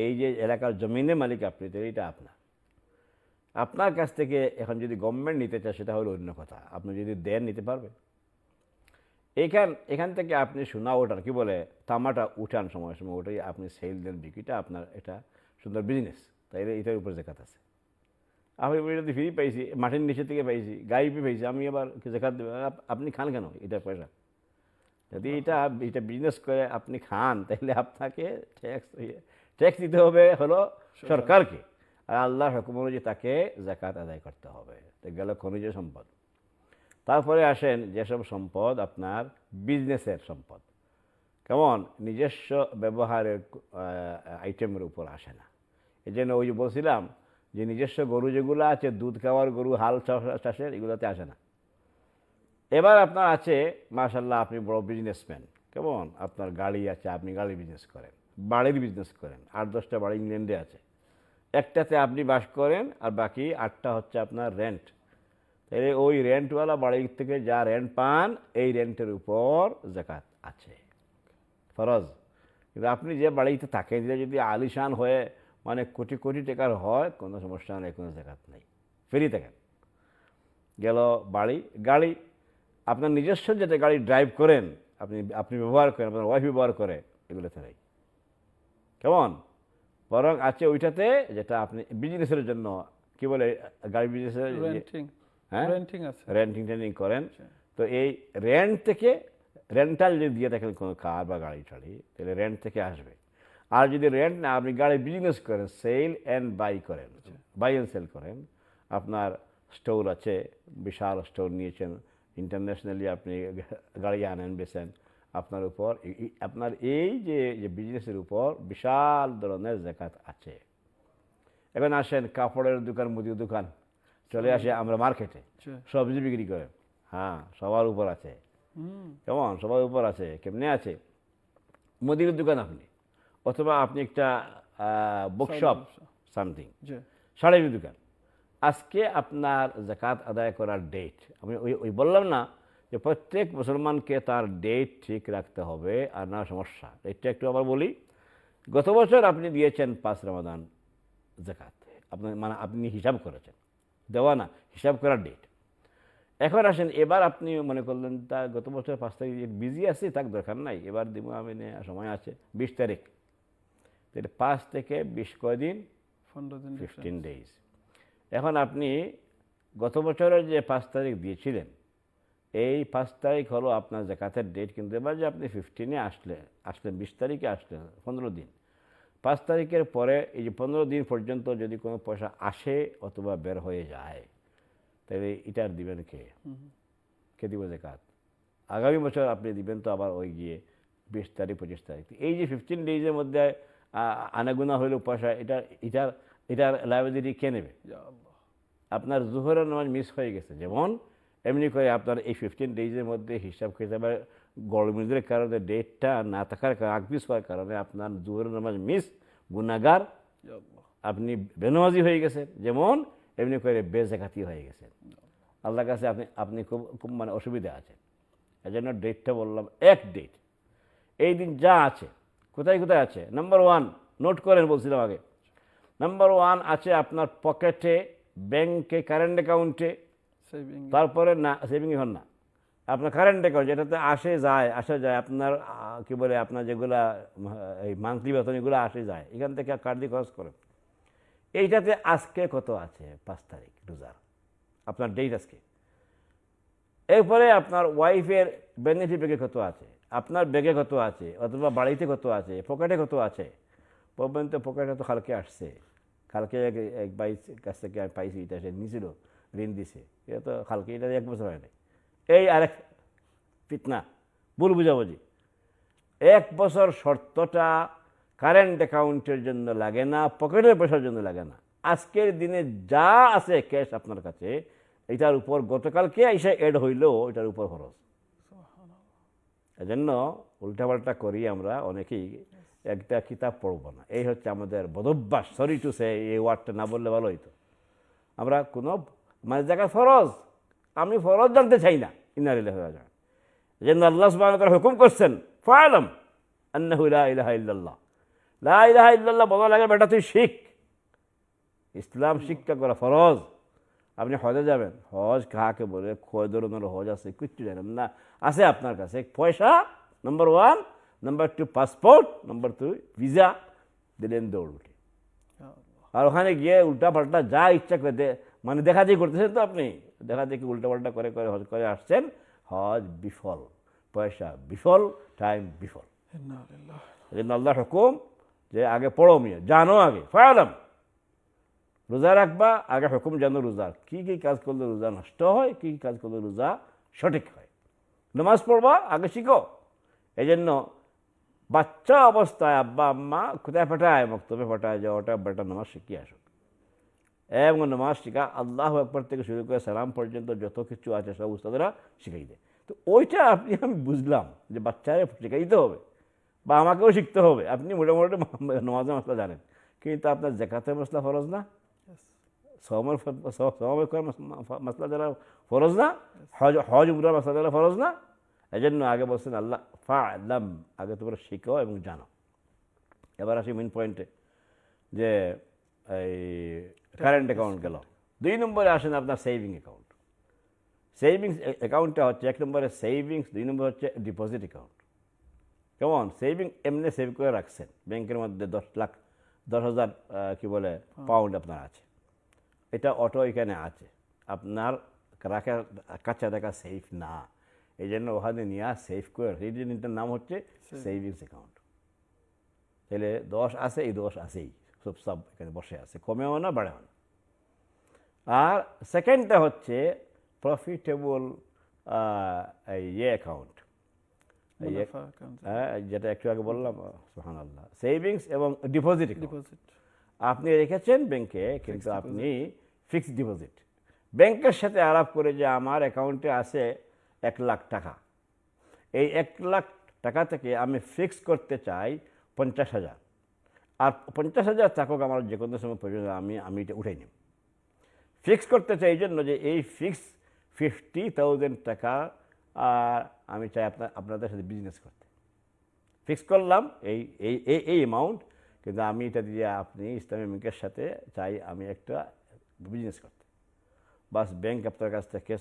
এই যে এলাকার জমিনের মালিক আপনি তো এটা আপনার আপনার কাছ থেকে এখন যদি গভর্নমেন্ট নিতে চায় সেটা হলো অন্য কথা আপনি যদি দেন নিতে পারবে এখান এখান থেকে আপনি সোনা ওঠার কী বলে তামাটা উঠান সময় সময় ওটাই আপনি সেল দেন বিক্রিটা আপনার এটা সুন্দর বিজনেস তাই এটার উপর জেকাত আছে আমি যদি ফ্রি পাইছি মাটির নিচে থেকে পাইছি গাইবি পাইছি আমি আবার দেবে আপনি খান কেন এটা পয়সা যদি এটা এটা বিজনেস করে আপনি খান তাহলে আপনাকে ট্যাক্স ট্যাক্স দিতে হবে হলো সরকারকে আর আল্লাহর হুকুম অনুযায়ী তাকে জাকাত আদায় করতে হবে তো গেল খনিজ সম্পদ তারপরে আসেন যেসব সম্পদ আপনার বিজনেসের সম্পদ কেমন নিজস্ব ব্যবহারের আইটেমের উপর আসে না এই জন্য ওই যে বলছিলাম যে নিজস্ব গরু যেগুলো আছে দুধ খাওয়ার গরু হাল চাষের এগুলোতে আসে না এবার আপনার আছে মাশাল্লাহ আপনি বড় বিজনেসম্যান কেমন আপনার গাড়ি আছে আপনি গাড়ি বিজনেস করেন বাড়ির বিজনেস করেন আট দশটা বাড়ি ইংল্যান্ডে আছে একটাতে আপনি বাস করেন আর বাকি আটটা হচ্ছে আপনার রেন্ট তাহলে ওই রেন্টওয়ালা বাড়ির থেকে যা রেন্ট পান এই রেন্টের উপর জাকাত আছে ফরজ কিন্তু আপনি যে বাড়িতে থাকেন যে যদি আলিশান হয়ে মানে কোটি কোটি টাকার হয় কোনো সমস্যা নেই কোনো জাকাত নেই ফেরি থাকেন গেল বাড়ি গাড়ি আপনার নিজস্ব যেটা গাড়ি ড্রাইভ করেন আপনি আপনি ব্যবহার করেন আপনার ওয়াইফ ব্যবহার করে এগুলোতে নেই কেমন বরং আছে ওইটাতে যেটা আপনি বিজনেসের জন্য কি বলে গাড়ি বিজনেসের হ্যাঁ রেন্টিং আছে রেন্টিং টেন্টিং করেন আচ্ছা। তো এই রেন্ট থেকে রেন্টাল যদি দিয়ে থাকেন কোনো কার বা গাড়ি টাড়ি তাহলে রেন্ট থেকে আসবে আর যদি রেন্ট না আপনি গাড়ি বিজনেস করেন সেল অ্যান্ড বাই করেন বাই অ্যান্ড সেল করেন আপনার স্টোর আছে বিশাল স্টোর নিয়েছেন ইন্টারন্যাশনালি আপনি গাড়ি আনেন বেছেন আপনার উপর আপনার এই যে যে বিজনেসের উপর বিশাল ধরনের জাকাত আছে এখন আসেন কাপড়ের দোকান মুদির দোকান চলে আসে আমরা মার্কেটে আচ্ছা। সবজি বিক্রি করে হ্যাঁ সবার উপর আছে কেমন সবার উপর আছে কেমনে আছে মুদির দোকান আপনি অথবা আপনি একটা বুকশপ সামথিং শাড়ির দোকান আজকে আপনার জাকাত আদায় করার ডেট আমি ওই ওই বললাম না যে প্রত্যেক মুসলমানকে তার ডেট ঠিক রাখতে হবে আর না সমস্যা ডেটটা একটু আবার বলি গত বছর আপনি দিয়েছেন পাঁচ রমাদান জাকাত আপনার মানে আপনি হিসাব করেছেন দেওয়া না হিসাব করার ডেট এখন আসেন এবার আপনি মনে করলেন তা গত বছর পাঁচ তারিখ বিজি আছি তার দরকার নাই এবার দিব আমি সময় আছে বিশ তারিখ তাহলে পাঁচ থেকে বিশ কয়দিন ফিফটিন ডেজ এখন আপনি গত বছরের যে পাঁচ তারিখ দিয়েছিলেন এই পাঁচ তারিখ হলো আপনার জাকাতের ডেট কিন্তু এবার যে আপনি ফিফটিনে আসলে আসলেন বিশ তারিখে আসলেন পনেরো দিন পাঁচ তারিখের পরে এই যে পনেরো দিন পর্যন্ত যদি কোনো পয়সা আসে অথবা বের হয়ে যায় তাহলে এটার দিবেন কে কে দিব জাকাত আগামী বছর আপনি দিবেন তো আবার ওই গিয়ে বিশ তারিখ পঁচিশ তারিখ এই যে ফিফটিন ডেজের মধ্যে আনাগুনা হইলো পয়সা এটা এটার এটার লাইব্রেরি কে নেবে আপনার জোহরের নামাজ মিস হয়ে গেছে যেমন এমনি করে আপনার এই ফিফটিন ডেজের মধ্যে হিসাব কিতাবের গরমের কারণে ডেটটা না থাকার কারণে আগপিস হওয়ার কারণে আপনার জুহরের নামাজ মিস গুণাগার আপনি বেনামাজি হয়ে গেছেন যেমন এমনি করে বেজাকাতি হয়ে গেছেন আল্লাহর কাছে আপনি আপনি খুব খুব মানে অসুবিধা আছেন জন্য ডেটটা বললাম এক ডেট এই দিন যা আছে কোথায় কোথায় আছে নাম্বার ওয়ান নোট করেন বলছিলাম আগে নাম্বার ওয়ান আছে আপনার পকেটে ব্যাংকে কারেন্ট অ্যাকাউন্টে তারপরে না সেভিং এখন না আপনার কারেন্ট অ্যাকাউন্ট যেটাতে আসে যায় আসা যায় আপনার কি বলে আপনার যেগুলা এই মান্থলি বেতন এগুলো আসে যায় এখান থেকে কার্ড দিয়ে খরচ করেন এইটাতে আজকে কত আছে পাঁচ তারিখ রোজার আপনার ডেট আজকে এরপরে আপনার ওয়াইফের বেনিফিট ব্যাগে কত আছে আপনার ব্যাগে কত আছে অথবা বাড়িতে কত আছে পকেটে কত আছে পর্যন্ত পকেটে তো কালকে আসছে কালকে এক বাইশ কাছ থেকে পাইছি এটা সে নিয়েছিল ঋণ দিছে এটা তো খালকে এটা এক বছর হয় নাই এই আরেক পিতনা ভুল বুঝাবুঝি এক বছর শর্তটা কারেন্ট অ্যাকাউন্টের জন্য লাগে না পকেটের পয়সার জন্য লাগে না আজকের দিনে যা আছে ক্যাশ আপনার কাছে এটার উপর গতকালকে এসে এড হইলেও এটার উপর খরচ এজন্য উল্টাপাল্টা করি আমরা অনেকেই একটা কিতাব পড়ব না এই হচ্ছে আমাদের বদভ্যাস সরি টু সে এই ওয়ার্ডটা না বললে ভালো হইতো আমরা কোনো মানে জাকাত ফরজ আমি ফরজ জানতে চাই না ইনারিল্লাহ যেন আল্লাহ সুবাহ হুকুম করছেন ফায়ালাম আন্নাহু লা ইল্লাল্লাহ লা ইলাহা বলা লাগে বেটা তুই শিখ ইসলাম শিক্ষা করা ফরজ আপনি হজে যাবেন হজ কাহাকে বলে খয় ধরনের হজ আছে কিচ্ছু জানেন না আছে আপনার কাছে পয়সা number one number two passport number two visa দিলেন দৌড় উঠে আর ওখানে গিয়ে উল্টা পাল্টা যা ইচ্ছা করে মানে দেখা যায় করতেছেন তো আপনি দেখা যায় কি উল্টাপাল্টা করে করে হজ করে আসছেন হজ বিফল পয়সা বিফল টাইম বিফল আল্লাহ হুকুম যে আগে পড়ো মিয়া জানো আগে ফায়ালাম রোজা রাখবা আগে হুকুম জানো রোজা কী কী কাজ করলে রোজা নষ্ট হয় কী কী কাজ করলে রোজা সঠিক হয় নামাজ পড়বা আগে শিখো এই জন্য বাচ্চা অবস্থায় আব্বা আম্মা কোথায় ফাটায় ফেটায় ফাটায় যাওয়াটা বেটা নামাজ শিখিয়ে আসো এবং নামাজ শিখা আল্লাহ একবার থেকে শুরু করে সালাম পর্যন্ত যত কিছু আছে সব উস্তাদরা শিখাই দেয় তো ওইটা আপনি আমি বুঝলাম যে বাচ্চারে শিখাই দিতে হবে বা আমাকেও শিখতে হবে আপনি মোটামুটি নামাজের মশলা জানেন কিন্তু আপনার জেকাতের মশলা ফরজ না সমের সমের মশলা যারা ফরজ না হজ হজ উমরার মশলা যারা ফরজ না এই জন্য আগে বলছেন আল্লাহ ফা আল্লাম আগে তোমরা শিখো এবং জানো এবার আসি মেন পয়েন্টে যে এই কারেন্ট অ্যাকাউন্ট গেল দুই নম্বরে আসেন আপনার সেভিং অ্যাকাউন্ট সেভিংস অ্যাকাউন্টটা হচ্ছে এক নম্বরে সেভিংস দুই নম্বর হচ্ছে ডিপোজিট অ্যাকাউন্ট কেমন সেভিং এমনি সেভ করে রাখছেন ব্যাংকের মধ্যে দশ লাখ দশ হাজার কী বলে পাউন্ড আপনার আছে এটা অটো এখানে আছে আপনার রাখা কাঁচা দেখা সেফ না এই জন্য ওখানে নিয়ে সেফ করে এই জিনিসটার নাম হচ্ছে সেভিংস অ্যাকাউন্ট তাহলে দশ আছে এই দশ আছেই সব এখানে বসে আছে কমেও না বাড়েও না আর সেকেন্ডটা হচ্ছে প্রফিটেবল ইয়ে অ্যাকাউন্ট ইয়ে, যেটা একটু আগে বললাম সোহান আল্লাহ সেভিংস এবং ডিপোজিট ডিপোজিট আপনি রেখেছেন ব্যাংকে কিন্তু আপনি ফিক্সড ডিপোজিট ব্যাংকের সাথে আলাপ করে যে আমার অ্যাকাউন্টে আছে এক লাখ টাকা এই এক লাখ টাকা থেকে আমি ফিক্স করতে চাই পঞ্চাশ হাজার আর পঞ্চাশ হাজার থাকুক আমার যে কোনো সময় প্রয়োজন আমি আমি এটা উঠাই নিব ফিক্স করতে চাই এই জন্য যে এই ফিক্স ফিফটি থাউজেন্ড টাকা আমি চাই আপনার আপনাদের সাথে বিজনেস করতে ফিক্স করলাম এই এই এই অ্যামাউন্ট কিন্তু আমি এটা দিয়ে আপনি ইসলামী ব্যাংকের সাথে চাই আমি একটা বিজনেস করতে বাস ব্যাংক আপনার কাছ থেকে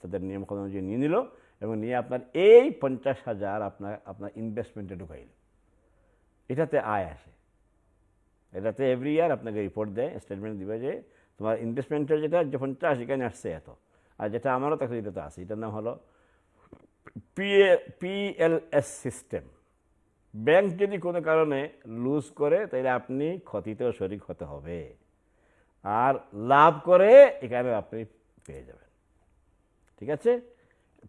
তাদের নিয়ম অনুযায়ী নিয়ে নিল এবং নিয়ে আপনার এই পঞ্চাশ হাজার আপনার আপনার ইনভেস্টমেন্টে ঢুকাইল এটাতে আয় আসে এটাতে এভরি ইয়ার আপনাকে রিপোর্ট দেয় স্টেটমেন্ট দিবে যে তোমার ইনভেস্টমেন্টের যেটা যখন পঞ্চাশ এখানে আসছে এত আর যেটা আমারও তাকে যেটা আছে এটার নাম হলো পিএ পিএলএস সিস্টেম ব্যাংক যদি কোনো কারণে লুজ করে তাহলে আপনি ক্ষতিতেও শরিক হতে হবে আর লাভ করে এখানে আপনি পেয়ে যাবেন ঠিক আছে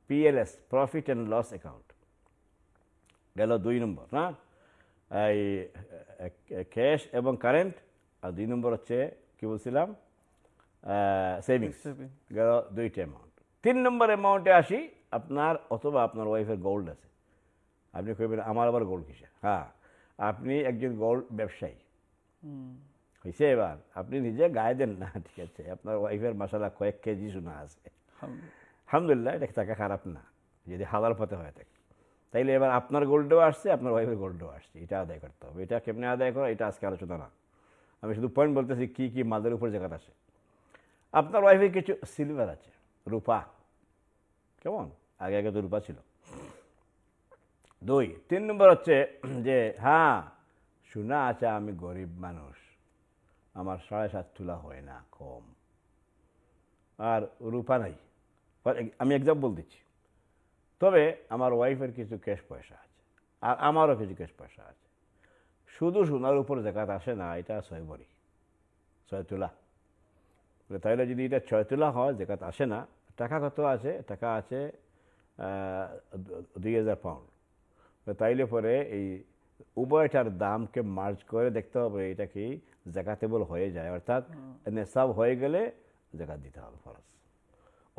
PLS profit and loss account গেল দুই নম্বর হ্যাঁ এই ক্যাশ এবং কারেন্ট আর দুই নম্বর হচ্ছে কী বলছিলাম সেভিংস গেল দুইটা অ্যামাউন্ট তিন নম্বর অ্যামাউন্টে আসি আপনার অথবা আপনার ওয়াইফের গোল্ড আছে আপনি কইবেন আমার আবার গোল্ড কিসে হ্যাঁ আপনি একজন গোল্ড ব্যবসায়ী হয়েছে এবার আপনি নিজে গায়ে দেন না ঠিক আছে আপনার ওয়াইফের মশালা কয়েক কেজি শোনা আছে আলহামদুলিল্লাহ এটা টাকা খারাপ না যদি হালাল পথে হয়ে থাকে তাইলে এবার আপনার গোল্ডও আসছে আপনার ওয়াইফের গোল্ডও আসছে এটা আদায় করতে হবে এটা কেমনি আদায় করা এটা আজকে আলোচনা না আমি শুধু পয়েন্ট বলতেছি কী কী মালের উপর জায়গা আসে আপনার ওয়াইফের কিছু সিলভার আছে রূপা কেমন আগে আগে তো রূপা ছিল দুই তিন নম্বর হচ্ছে যে হ্যাঁ শোনা আছে আমি গরিব মানুষ আমার সাড়ে সাত তুলা হয় না কম আর রূপা নাই আমি এক্সাম্পল দিচ্ছি তবে আমার ওয়াইফের কিছু ক্যাশ পয়সা আছে আর আমারও কিছু ক্যাশ পয়সা আছে শুধু সোনার উপর জাকাত আসে না এটা ছয় বড়ি ছয় তোলা তাহলে যদি এটা ছয় তোলা হয় জাকাত আসে না টাকা কত আছে টাকা আছে দুই হাজার পাউন্ড তাইলে পরে এই উভয়টার দামকে মার্জ করে দেখতে হবে এটা কি জাকাতেবল হয়ে যায় অর্থাৎ নেশাব হয়ে গেলে জাকাত দিতে হবে ফরজ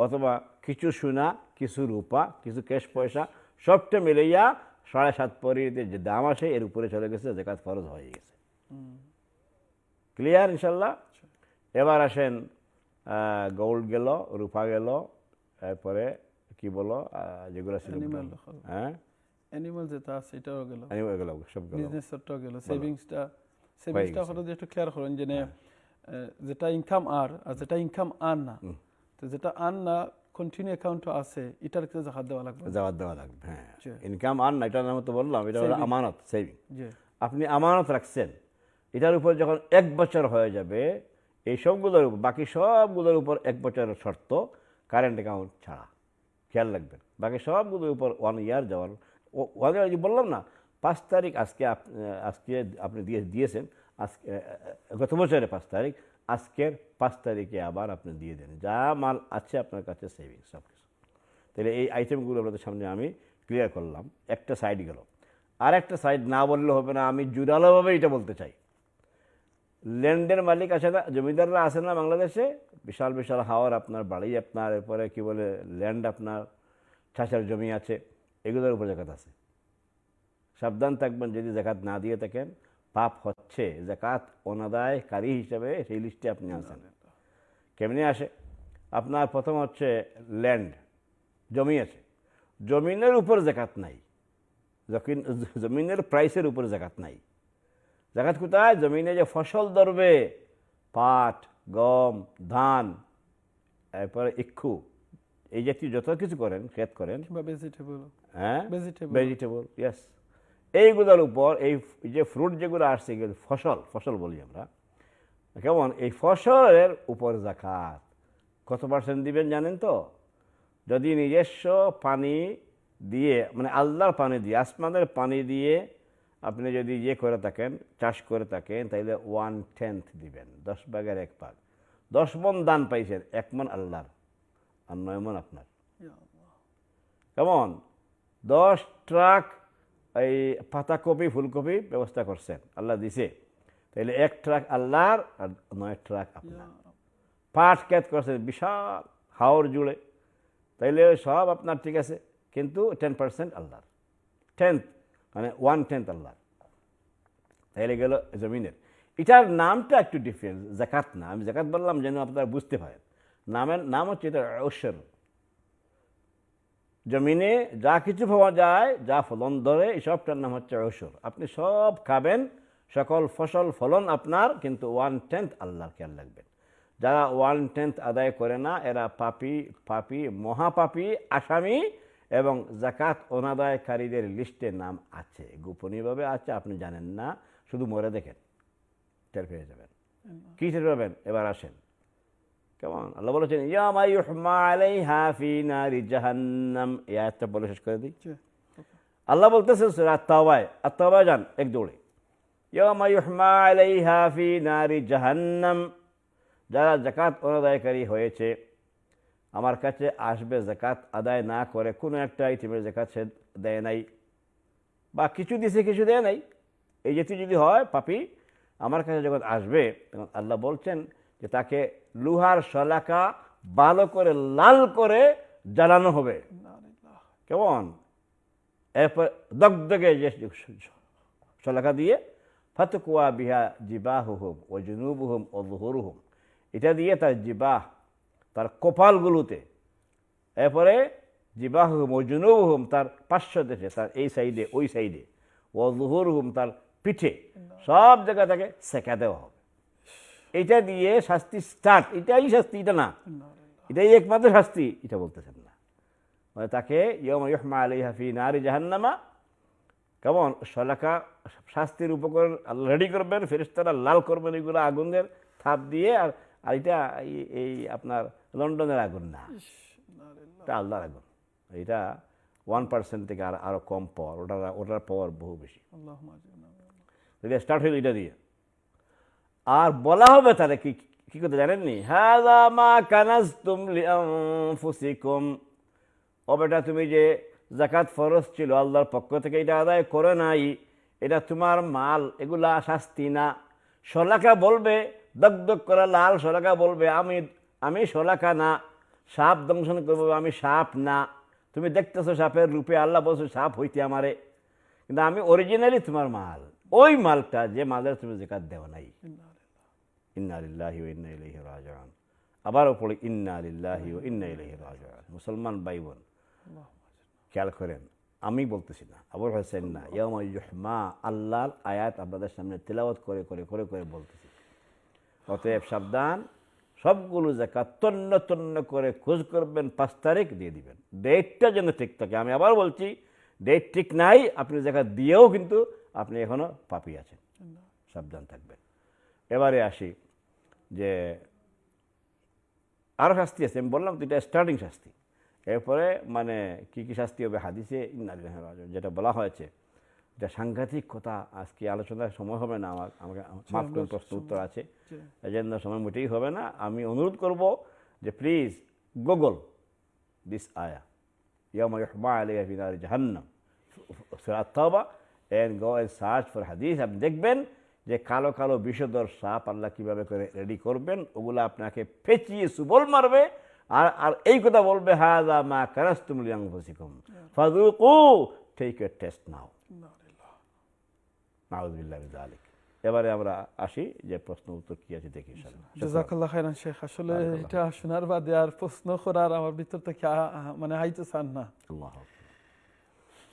অথবা কিছু সোনা কিছু রূপা কিছু ক্যাশ পয়সা সবটা মিলাইয়া সাড়ে সাত পরিতে যে দাম আসে এর উপরে চলে গেছে জাকাত ফরজ হয়ে গেছে ক্লিয়ার ইনশাল্লাহ এবার আসেন গোল্ড গেল রূপা গেল এরপরে কি বলো যেগুলো ছিল হ্যাঁ অ্যানিমাল যেটা আছে এটাও গেল অ্যানিমাল গেল সব গেল বিজনেসটাও গেল সেভিংসটা সেভিংসটা হলো একটু ক্লিয়ার করুন যে হ্যাঁ। যেটা ইনকাম আর আর যেটা ইনকাম আর না তো যেটা আন না কন্টিনিউ অ্যাকাউন্ট আছে এটার ক্ষেত্রে জাকাত দেওয়া লাগবে জাকাত দেওয়া লাগবে হ্যাঁ ইনকাম আন না এটার নাম তো বললাম এটা হলো আমানত সেভিং আপনি আমানত রাখছেন এটার উপর যখন এক বছর হয়ে যাবে এই সবগুলোর উপর বাকি সবগুলোর উপর এক বছরের শর্ত কারেন্ট অ্যাকাউন্ট ছাড়া খেয়াল রাখবেন বাকি সবগুলোর উপর ওয়ান ইয়ার যাওয়ার ওয়ান ইয়ার বললাম না পাঁচ তারিখ আজকে আজকে আপনি দিয়ে দিয়েছেন আজকে গত বছরের পাঁচ তারিখ আজকের পাঁচ তারিখে আবার আপনি দিয়ে দেন যা মাল আছে আপনার কাছে সেভিং সব কিছু তাহলে এই আইটেমগুলো আপনাদের সামনে আমি ক্লিয়ার করলাম একটা সাইড গেল আর একটা সাইড না বললে হবে না আমি জুড়ালোভাবে এটা বলতে চাই ল্যান্ডের মালিক আছে না জমিদাররা আছে না বাংলাদেশে বিশাল বিশাল হাওয়ার আপনার বাড়ি আপনার এরপরে কী বলে ল্যান্ড আপনার চাষের জমি আছে এগুলোর উপর জাকাত আছে সাবধান থাকবেন যদি জাকাত না দিয়ে থাকেন পাপ হচ্ছে জাকাত অনাদায়কারী হিসাবে সেই লিস্টে আপনি আসেন কেমনি আসে আপনার প্রথম হচ্ছে ল্যান্ড জমি আছে জমিনের উপর জাকাত নাই জমিনের প্রাইসের উপর জাকাত নাই জাকাত কোথায় জমিনে যে ফসল ধরবে পাট গম ধান এরপরে ইক্ষু এই জাতীয় যত কিছু করেন খেত করেন ভেজিটেবল হ্যাঁ ভেজিটেবল ভেজিটেবল ইয়াস এইগুলোর উপর এই যে ফ্রুট যেগুলো আসছে এগুলো ফসল ফসল বলি আমরা কেমন এই ফসলের উপর জাকাত কত পার্সেন্ট দিবেন জানেন তো যদি নিজস্ব পানি দিয়ে মানে আল্লাহর পানি দিয়ে আসমানের পানি দিয়ে আপনি যদি ইয়ে করে থাকেন চাষ করে থাকেন তাহলে ওয়ান টেন্থ দিবেন দশ ভাগের এক ভাগ দশ মন দান পাইছেন এক মন আল্লাহর আর নয় মন আপনার কেমন দশ ট্রাক এই পাতাকপি ফুলকপি ব্যবস্থা করছেন আল্লাহ দিছে তাহলে এক ট্রাক আল্লাহর আর নয় ট্রাক আপনার পাট ক্যাত করছেন বিশাল হাওড় জুড়ে তাইলে সব আপনার ঠিক আছে কিন্তু টেন পার্সেন্ট আল্লাহর টেন্থ মানে ওয়ান টেন্থ আল্লাহর তাইলে গেল জমিনের এটার নামটা একটু ডিফারেন্ট জাকাত না আমি জাকাত বললাম যেন আপনারা বুঝতে পারেন নামের নাম হচ্ছে এটা অশ্বর জমিনে যা কিছু পাওয়া যায় যা ফলন ধরে এসবটার নাম হচ্ছে ঔষধ আপনি সব খাবেন সকল ফসল ফলন আপনার কিন্তু ওয়ান টেন্থ আল্লাহর খেয়াল রাখবেন যারা ওয়ান টেন্থ আদায় করে না এরা পাপি পাপি মহাপাপি আসামি এবং জাকাত অনাদায়কারীদের লিস্টে নাম আছে গোপনীয়ভাবে আছে আপনি জানেন না শুধু মরে দেখেন টের পেয়ে যাবেন কী টের পাবেন এবার আসেন কেমন আল্লাহ বলেছেন আয়াতটা বলে শেষ করে দিচ্ছে আল্লাহ বলতেছেন আত্মাওয়ায় যান এক দৌড়ে হাফি যারা জাকাত অনাদায়কারী হয়েছে আমার কাছে আসবে জাকাত আদায় না করে কোনো একটা ইতিমের জাকাত সে দেয় নাই বা কিছু দিছে কিছু দেয় নাই এই যেটি যদি হয় পাপি আমার কাছে যখন আসবে তখন আল্লাহ বলছেন যে তাকে লোহার শলাকা ভালো করে লাল করে জ্বালানো হবে কেমন এরপর দগদগে যে শলাকা দিয়ে ফাতকুয়া বিহা জিবাহ হুম ও জুনুব হুম ও লুহর হুম এটা দিয়ে তার জিবাহ তার কপালগুলোতে এরপরে জিবাহ হুম ও জুনুব হুম তার পাশ্চ দেশে তার এই সাইডে ওই সাইডে ও লুহর হুম তার পিঠে সব জায়গা তাকে সেকা দেওয়া হবে এটা দিয়ে শাস্তি স্টার্ট এটাই শাস্তি এটা না এটাই একমাত্র শাস্তি এটা বলতেছেন না মানে তাকে ইয়মা আলী হাফি নারী জাহান্নামা কেমন সলাকা শাস্তির উপকরণ রেডি করবেন ফেরিস্তারা লাল করবেন এগুলো আগুনের থাপ দিয়ে আর আর এটা এই আপনার লন্ডনের আগুন না এটা আল্লাহর আগুন এটা ওয়ান পার্সেন্ট থেকে আর আরও কম পাওয়ার ওটার ওটার পাওয়ার বহু বেশি স্টার্ট হইল এটা দিয়ে আর বলা হবে তাহলে কি কি করতে জানেননি হাজা মা কানাজ তুমলি ও বেটা তুমি যে জাকাত ফরজ ছিল আল্লাহর পক্ষ থেকে এটা আদায় করে নাই এটা তোমার মাল এগুলা শাস্তি না সলাকা বলবে দগদগ করা লাল সলাকা বলবে আমি আমি সলাকা না সাপ দংশন করবো আমি সাপ না তুমি দেখতেছো সাপের রূপে আল্লাহ বলছো সাপ হইতে আমারে কিন্তু আমি অরিজিনালি তোমার মাল ওই মালটা যে মালের তুমি জেকাত দেওয়া নাই ইন্না আলিল্লাহি ও ইন্না ইলাইহি রাজান আবারও পড়ে ইন্না আলিল্লাহি ও ইন্না ইলাইহি রাজান মুসলমান ভাই বোন খেয়াল করেন আমি বলতেছি না আবার হোসেন না ইয়মা আল্লাহর আয়াত আপনাদের সামনে তেলাওয়াত করে করে করে করে বলতেছি অতএব সাবধান সবগুলো জাকাত তন্ন তন্ন করে খোঁজ করবেন পাঁচ তারিখ দিয়ে দিবেন ডেটটা যেন ঠিক থাকে আমি আবার বলছি ডেট ঠিক নাই আপনি জাকাত দিয়েও কিন্তু আপনি এখনও পাপি আছেন সাবধান থাকবেন এবারে আসি যে আরও শাস্তি আছে আমি বললাম তো এটা স্টার্টিং শাস্তি এরপরে মানে কী কী শাস্তি হবে হাদিসে যেটা বলা হয়েছে এটা সাংঘাতিক কথা আজকে আলোচনার সময় হবে না আমার আমাকে মাফ করে প্রশ্ন উত্তর আছে এজন্য সময় মোটেই হবে না আমি অনুরোধ করব যে প্লিজ গুগল দিস আয়া ইয়ামা ইহমা আলিয়া ফিনার জাহান্নাম সুরাত তাওবা গো এন সার্চ ফর হাদিস আপনি দেখবেন যে কালো কালো বিষধর সাপ আল্লাহ কীভাবে করে রেডি করবেন ওগুলো আপনাকে ফেঁচিয়ে সুবল মারবে আর আর এই কথা বলবে হাজা মা কারাস্তুমুল ইয়াংফসিকুম ফাজুকু টেক ইউর টেস্ট নাও নাউজুবিল্লাহ আলিক এবারে আমরা আসি যে প্রশ্ন উত্তর কি আছে দেখি জাজাকাল্লাহ খাইরান শেখ আসলে এটা শোনার বাদে আর প্রশ্ন করার আমার ভিতর থেকে মানে আইতে চান না আল্লাহ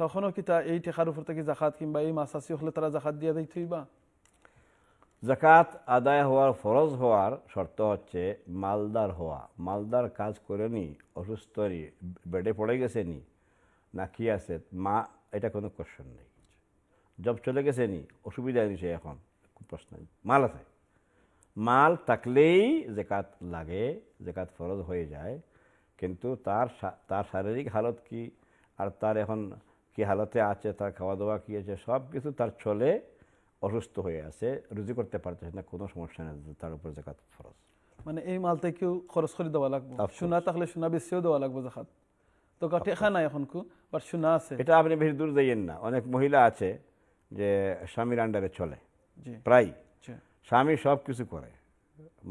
তখনও কি তা এই টেকার উপর থেকে জাকাত কিংবা এই মাসাসি হলে তারা জাকাত দিয়ে দিতেই বা জাকাত আদায় হওয়ার ফরজ হওয়ার শর্ত হচ্ছে মালদার হওয়া মালদার কাজ নি অসুস্থ নি বেডে পড়ে গেছে নি না কি আছে মা এটা কোনো কোশ্চেন নেই জব চলে গেছে নি অসুবিধা নেই সে এখন প্রশ্ন মাল আছে মাল থাকলেই জেকাত লাগে জেকাত ফরজ হয়ে যায় কিন্তু তার তার শারীরিক হালত কি আর তার এখন কী হালতে আছে তার খাওয়া দাওয়া কী আছে সব কিছু তার চলে অসুস্থ হয়ে আছে রুজি করতে পারতেছে না কোনো সমস্যা নেই তার উপর জাকাত ফরজ মানে এই মাল কেউ খরচ করে দেওয়া লাগবে সোনা তাহলে সোনা বেশিও দেওয়া লাগবে জাকাত তো ঠেকা নাই এখন কু বাট সোনা আছে এটা আপনি বেশি দূর যাইয়েন না অনেক মহিলা আছে যে স্বামীর আন্ডারে চলে প্রায় স্বামী সব কিছু করে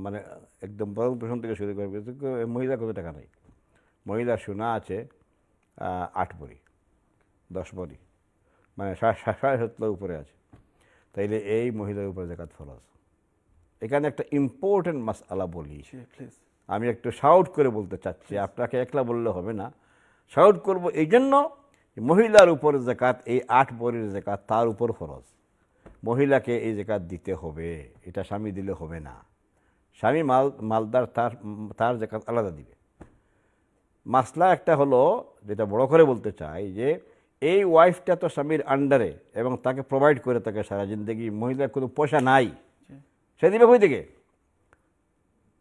মানে একদম বরং প্রথম থেকে শুরু করে মহিলা কত টাকা নেই মহিলা সোনা আছে আট বড়ি দশ বনি মানে সাড়ে সত্তর উপরে আছে তাইলে এই মহিলার উপরে জাকাত ফরজ এখানে একটা ইম্পর্টেন্ট মাস আলা বলি আমি একটু শাউট করে বলতে চাচ্ছি আপনাকে একলা বললে হবে না শাউট করব এই জন্য মহিলার উপর জাকাত এই আট বরের জাকাত তার উপর ফরজ মহিলাকে এই জাকাত দিতে হবে এটা স্বামী দিলে হবে না স্বামী মাল মালদার তার তার জাকাত আলাদা দিবে মাসলা একটা হলো যেটা বড় করে বলতে চাই যে এই ওয়াইফটা তো স্বামীর আন্ডারে এবং তাকে প্রোভাইড করে থাকে সারা জিন্দগি মহিলার কোনো পয়সা নাই সে দিবে কই থেকে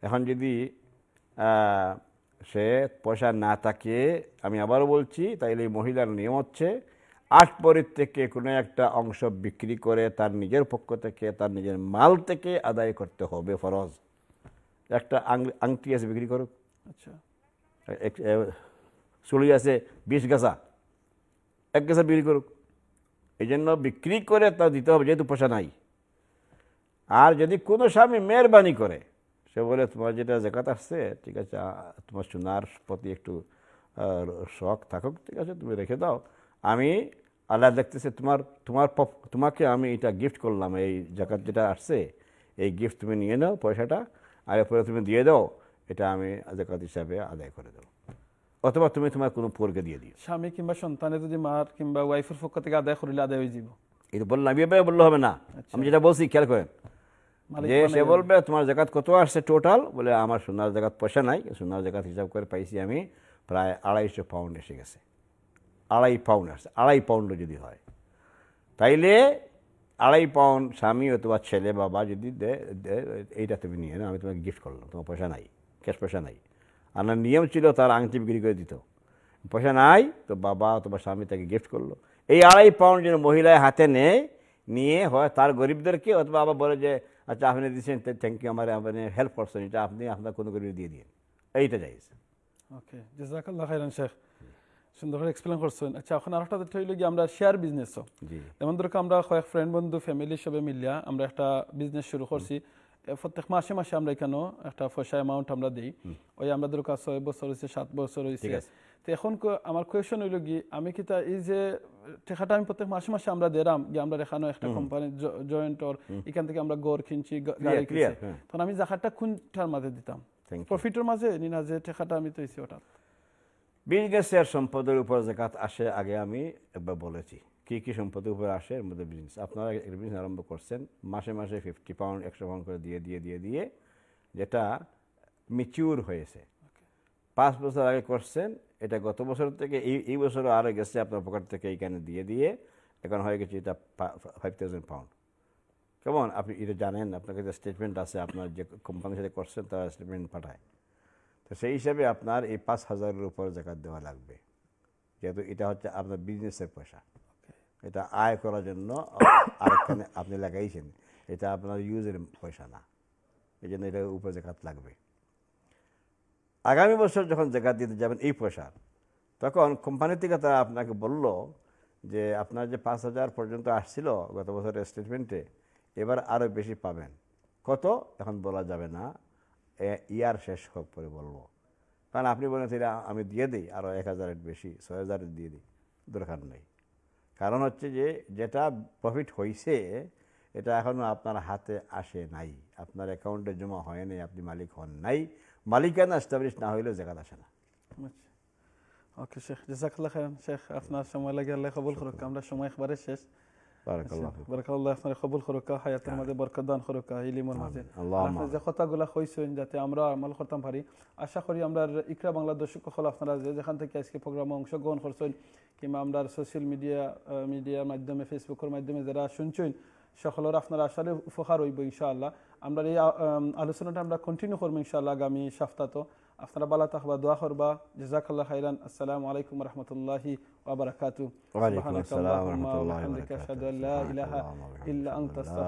এখন যদি সে পয়সা না থাকে আমি আবারও বলছি তাইলে এই মহিলার নিয়ম হচ্ছে আট পরের থেকে কোনো একটা অংশ বিক্রি করে তার নিজের পক্ষ থেকে তার নিজের মাল থেকে আদায় করতে হবে ফরজ একটা আংটি আছে বিক্রি করুক আচ্ছা চুলি আছে বিশ গাছা এক কেসার বিক্রি করুক এই জন্য বিক্রি করে তা দিতে হবে যেহেতু পয়সা নাই আর যদি কোনো স্বামী মেহরবানি করে সে বলে তোমার যেটা জেকাত আসছে ঠিক আছে তোমার সোনার প্রতি একটু শখ থাকুক ঠিক আছে তুমি রেখে দাও আমি আল্লাহ দেখতেছে তোমার তোমার তোমাকে আমি এটা গিফট করলাম এই জাকাত যেটা আসছে এই গিফট তুমি নিয়ে নাও পয়সাটা আর এরপরে তুমি দিয়ে দাও এটা আমি জাকাত হিসাবে আদায় করে দেবো অথবা তুমি তোমার কোনো পরকে দিয়ে দিও স্বামী কিংবা সন্তানে যদি মার কিংবা ওয়াইফের পক্ষ থেকে আদায় করিলে আদায় হয়ে যাবো এটা বললাম এভাবে বললে হবে না আচ্ছা। আমি যেটা বলছি খেয়াল করেন যে সে বলবে তোমার জায়গাত কত আসছে টোটাল বলে আমার সোনার জায়গাত পয়সা নাই সোনার জায়গাত হিসাব করে পাইছি আমি প্রায় আড়াইশো পাউন্ড এসে গেছে আড়াই পাউন্ড আসছে আড়াই পাউন্ড যদি হয় তাইলে আড়াই পাউন্ড স্বামী অথবা ছেলে বাবা যদি এইটা তুমি নিয়ে না আমি তোমাকে গিফট করলাম তোমার পয়সা নাই ক্যাশ পয়সা নাই আনার নিয়ম ছিল তার আংটি বিক্রি করে দিত পয়সা নাই তো বাবা অথবা স্বামী তাকে গিফট করলো এই আড়াই পাউন্ড যেন মহিলায় হাতে নেয় নিয়ে হয় তার গরিবদেরকে অথবা আবার বলে যে আচ্ছা আপনি দিচ্ছেন থ্যাংক ইউ আমার আপনি হেল্প করছেন এটা আপনি আপনার কোনো গরিব দিয়ে দিন এইটা যাই ওকে খাইরান শেখ সুন্দর করে এক্সপ্লেন করছেন আচ্ছা এখন আরেকটা তথ্য হইল গিয়ে আমরা শেয়ার বিজনেসও যেমন ধরো আমরা কয়েক ফ্রেন্ড বন্ধু ফ্যামিলি সবাই মিলিয়া আমরা একটা বিজনেস শুরু করছি প্রত্যেক মাসে মাসে আমরা এখানেও একটা পয়সা অ্যামাউন্ট আমরা দিই ওই আমরা ধরো কাজ ছয় বছর হয়েছে সাত বছর হয়েছে তো এখন আমার কোয়েশন হইল কি আমি কি তা এই যে টেকাটা আমি প্রত্যেক মাসে মাসে আমরা দেরাম যে আমরা এখানে একটা কোম্পানি জয়েন্ট ওর এখান থেকে আমরা গড় কিনছি হ্যাঁ। তখন আমি জাকাতটা কোনটার মাঝে দিতাম প্রফিটের মাঝে নি না যে টেকাটা আমি তৈছি ওটা বিল গেছের সম্পদের উপর জাকাত আসে আগে আমি একবার বলেছি কী কী সম্পদের উপরে আসে এর মধ্যে বিজনেস আপনারা একটা বিজনেস আরম্ভ করছেন মাসে মাসে ফিফটি পাউন্ড একশো পাউন্ড করে দিয়ে দিয়ে দিয়ে দিয়ে যেটা মিচিউর হয়েছে পাঁচ বছর আগে করছেন এটা গত বছর থেকে এই এই বছরও আরও গেছে আপনার পকেট থেকে এইখানে দিয়ে দিয়ে এখন হয়ে গেছে এটা ফাইভ থাউজেন্ড পাউন্ড কেমন আপনি এটা জানেন আপনার কাছে স্টেটমেন্ট আছে আপনার যে কোম্পানির সাথে করছেন তারা স্টেটমেন্ট পাঠায় তো সেই হিসাবে আপনার এই পাঁচ হাজারের উপর জাকাত দেওয়া লাগবে যেহেতু এটা হচ্ছে আপনার বিজনেসের পয়সা এটা আয় করার জন্য আরেকখানে আপনি লাগাইছেন এটা আপনার ইউজের পয়সা না এই জন্য এটা উপরে জাকাত লাগবে আগামী বছর যখন জাকাত দিতে যাবেন এই পয়সার তখন কোম্পানি থেকে তারা আপনাকে বলল যে আপনার যে পাঁচ হাজার পর্যন্ত আসছিল গত বছরের স্টেটমেন্টে এবার আরও বেশি পাবেন কত এখন বলা যাবে না ইয়ার শেষ হোক পরে বলবো কারণ আপনি বলেন আমি দিয়ে দিই আরও এক হাজারের বেশি ছয় হাজারের দিয়ে দিই দরকার নেই কারণ হচ্ছে যে যেটা প্রফিট হয়েছে এটা এখনও আপনার হাতে আসে নাই আপনার অ্যাকাউন্টে জমা হয় নাই আপনি মালিক হন নাই মালিকানা এস্টাবলিশ না হইলেও জায়গা আসে না ওকে আচ্ছা। শেখ জাজাকাল্লাহ খান শেখ আপনার সময় লাগে আল্লাহ কবুল করুক আমরা সময় একবারে শেষ আচ্ছা, দান যাতে আমরা আশা করি আমরা ইকরা বাংলা দর্শক সকল আপনারা যে যেখান থেকে আজকে প্রোগ্রামে অংশগ্রহণ করছেন কিংবা আমরা সোশ্যাল মিডিয়া মিডিয়ার মাধ্যমে ফেসবুকের মাধ্যমে যারা শুনছেন সকলের আপনার আসলে উপকার হইব ইনশাআল্লাহ আমরা এই আলোচনাটা আমরা কন্টিনিউ করবো ইনশাআল্লাহ আগামী সপ্তাহ তো আপনারা বালা থাকবা দোয়া করবা জাজাকাল্লাহ খাইরান আসসালামু আলাইকুম রহমতুল্লাহি ওয়া বারাকাতু ওয়া আলাইকুম আসসালাম ওয়া রাহমাতুল্লাহি ওয়া বারাকাতুহু ইল্লা আনতা